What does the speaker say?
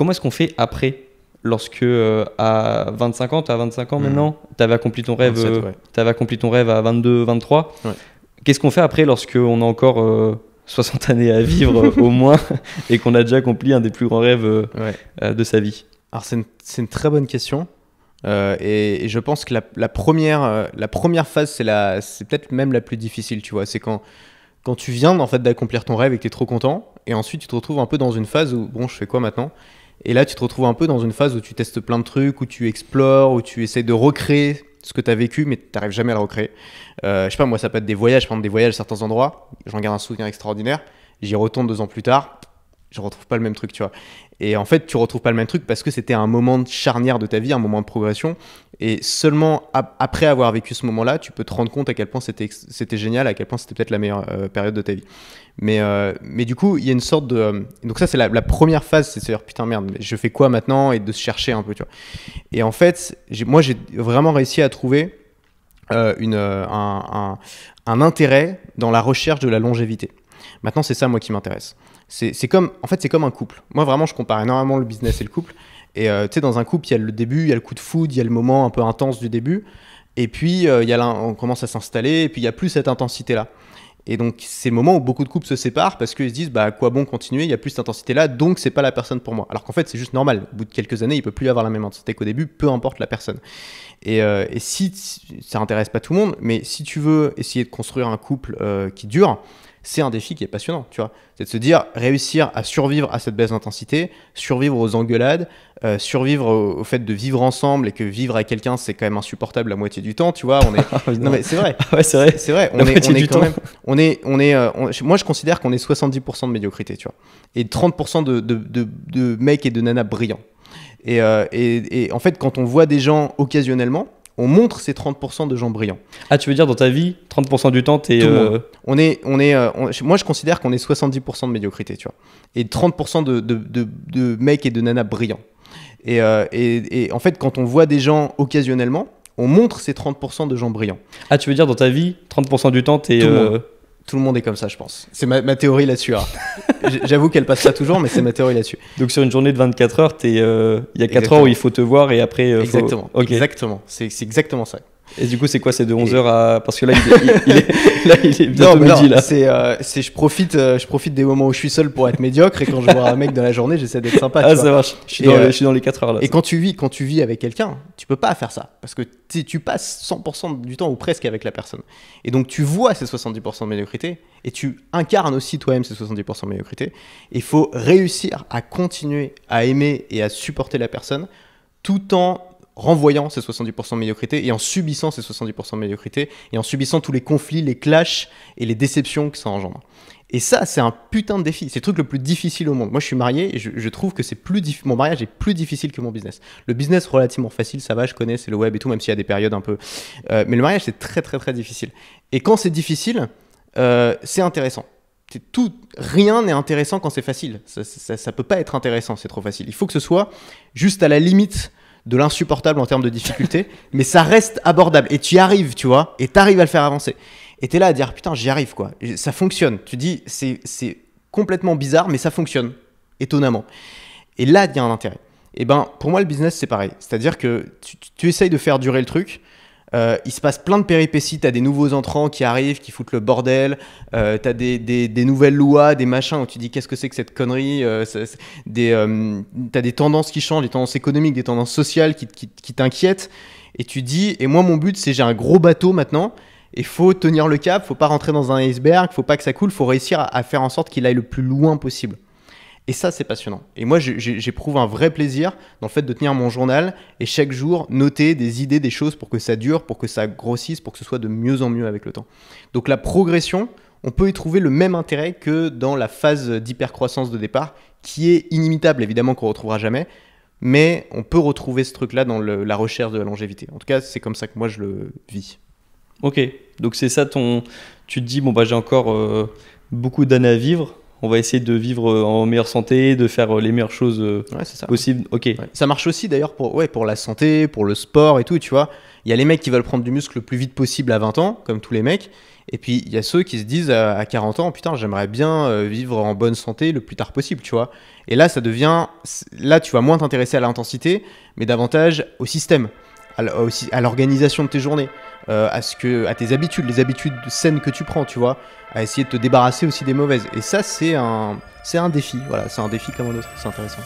Comment est-ce qu'on fait après Lorsque euh, à 25 ans, tu as 25 ans hmm. maintenant, tu avais accompli ton rêve, euh, accompli ton rêve à 22, 23. Qu'est-ce qu'on fait après lorsqu'on a encore 60 euh, années à vivre au moins et qu'on a déjà accompli un des plus grands rêves de sa vie Alors c'est une, très bonne question. et, je pense que la, première, la première phase, c'est, c'est peut-être même la plus difficile, tu vois. C'est quand, quand tu viens en fait, d'accomplir ton rêve et que tu es trop content. Et ensuite, tu te retrouves un peu dans une phase où, bon, je fais quoi maintenant et là, tu te retrouves un peu dans une phase où tu testes plein de trucs, où tu explores, où tu essaies de recréer ce que tu as vécu, mais tu n'arrives jamais à le recréer. Euh, je sais pas, moi, ça peut être des voyages, prendre des voyages à certains endroits. J'en garde un souvenir extraordinaire. J'y retourne deux ans plus tard je retrouve pas le même truc, tu vois. Et en fait, tu retrouves pas le même truc parce que c'était un moment de charnière de ta vie, un moment de progression. Et seulement après avoir vécu ce moment-là, tu peux te rendre compte à quel point c'était génial, à quel point c'était peut-être la meilleure euh, période de ta vie. Mais, euh, mais du coup, il y a une sorte de. Euh, donc, ça, c'est la, première phase, c'est de dire putain, merde, je fais quoi maintenant Et de se chercher un peu, tu vois. Et en fait, moi, j'ai vraiment réussi à trouver une, un intérêt dans la recherche de la longévité. Maintenant, c'est ça, moi, qui m'intéresse. C'est comme, en fait, c'est comme un couple. Moi, vraiment, je compare énormément le business et le couple. Et euh, tu sais, dans un couple, il y a le début, il y a le coup de foudre, il y a le moment un peu intense du début. Et puis, euh, il y a on commence à s'installer, et puis il n'y a plus cette intensité-là. Et donc, c'est le moment où beaucoup de couples se séparent parce qu'ils se disent, bah, quoi bon continuer, il n'y a plus cette intensité-là, donc c'est pas la personne pour moi. Alors qu'en fait, c'est juste normal. Au bout de quelques années, il peut plus y avoir la même intensité qu'au début, peu importe la personne. Et, euh, et si ça intéresse pas tout le monde, mais si tu veux essayer de construire un couple qui dure, c'est un défi qui est passionnant, tu vois. C'est de se dire, réussir à survivre à cette baisse d'intensité, survivre aux engueulades, euh, survivre au, fait de vivre ensemble et que vivre avec quelqu'un, c'est quand même insupportable la moitié du temps, tu vois. On est... c'est vrai. c'est vrai. On est, on est temps. Euh, on est, Moi, je considère qu'on est 70% de médiocrité, tu vois. Et 30% de, mecs et de nanas brillants. Euh, et en fait, quand on voit des gens occasionnellement, on montre ces 30% de gens brillants. Ah, tu veux dire dans ta vie, 30% du temps, t'es. Euh, on est, on est, euh, moi, je considère qu'on est 70% de médiocrité, tu vois, et 30% de, mecs et de nanas brillants. Et, euh, et, et en fait, quand on voit des gens occasionnellement, on montre ces 30% de gens brillants. Ah, tu veux dire dans ta vie, 30% du temps, t'es. Tout le monde est comme ça, je pense. C'est ma, théorie là-dessus. Hein. J'avoue qu'elle passe pas toujours, mais c'est ma théorie là-dessus. Donc sur une journée de 24 heures, euh, il y a 4 heures où il faut te voir et après. Euh, exactement. Exactement. C'est exactement ça. Et du coup, c'est quoi ces de 11h à. Parce que là, il est, il est, là, il non, Non, euh, C'est, je, profite, euh, je profite des moments où je suis seul pour être médiocre et quand je vois un mec dans la journée, j'essaie d'être sympa. Ah, ça marche. Euh, je suis, dans, les 4 heures là. Et quand tu, vis, quand tu vis avec quelqu'un, tu peux pas faire ça. Parce que tu passes 100% du temps ou presque avec la personne. Et donc, tu vois ces 70% de médiocrité et tu incarnes aussi toi-même ces 70% de médiocrité. Il faut réussir à continuer à aimer et à supporter la personne tout en renvoyant ces 70% de médiocrité et en subissant ces 70% de médiocrité et en subissant tous les conflits, les clashs et les déceptions que ça engendre. Et ça, c'est un putain de défi. C'est le truc le plus difficile au monde. Moi, je suis marié et je, trouve que c'est plus mon mariage est plus difficile que mon business. Le business, relativement facile, ça va, je connais, c'est le web et tout, même s'il y a des périodes un peu. Euh, mais le mariage, c'est très, très, très difficile. Et quand c'est difficile, euh, c'est intéressant. Tout, rien n'est intéressant quand c'est facile. Ça, ne ça, peut pas être intéressant, c'est trop facile. Il faut que ce soit juste à la limite de l'insupportable en termes de difficulté, mais ça reste abordable. Et tu y arrives, tu vois, et tu arrives à le faire avancer. Et es là à dire, putain, j'y arrive, quoi. ça fonctionne. Tu dis, c'est complètement bizarre, mais ça fonctionne, étonnamment. Et là, il y a un intérêt. Et eh ben, pour moi, le business, c'est pareil. C'est-à-dire que tu, tu, essayes de faire durer le truc, euh, il se passe plein de péripéties, t'as des nouveaux entrants qui arrivent, qui foutent le bordel, euh, t'as des, des, nouvelles lois, des machins où tu dis qu'est-ce que c'est que cette connerie, euh, euh t'as des tendances qui changent, des tendances économiques, des tendances sociales qui, qui, t'inquiètent, et tu dis, et moi mon but c'est j'ai un gros bateau maintenant, et faut tenir le cap, faut pas rentrer dans un iceberg, faut pas que ça coule, faut réussir à faire en sorte qu'il aille le plus loin possible. Et ça, c'est passionnant. Et moi, j'éprouve un vrai plaisir dans le fait de tenir mon journal et chaque jour noter des idées, des choses pour que ça dure, pour que ça grossisse, pour que ce soit de mieux en mieux avec le temps. Donc la progression, on peut y trouver le même intérêt que dans la phase d'hypercroissance de départ, qui est inimitable, évidemment, qu'on ne retrouvera jamais. Mais on peut retrouver ce truc-là dans la recherche de la longévité. En tout cas, c'est comme ça que moi, je le vis. Ok, donc c'est ça ton... Tu te dis, bon, bah j'ai encore euh, beaucoup d'années à vivre on va essayer de vivre euh, en meilleure santé, de faire euh, les meilleures choses euh, possibles. Ok. Ça marche aussi d'ailleurs pour, ouais, pour la santé, pour le sport et tout, tu vois. Il y a les mecs qui veulent prendre du muscle le plus vite possible à 20 ans, comme tous les mecs. Et puis il y a ceux qui se disent à 40 ans, putain, j'aimerais bien vivre en bonne santé le plus tard possible, tu vois. Et là, ça devient. Là, tu vas moins t'intéresser à l'intensité, mais davantage au système à l'organisation de tes journées, euh, à, ce que, à tes habitudes, les habitudes saines que tu prends, tu vois, à essayer de te débarrasser aussi des mauvaises. Et ça, c'est un, c'est un défi, voilà, c'est un défi comme un autre, c'est intéressant.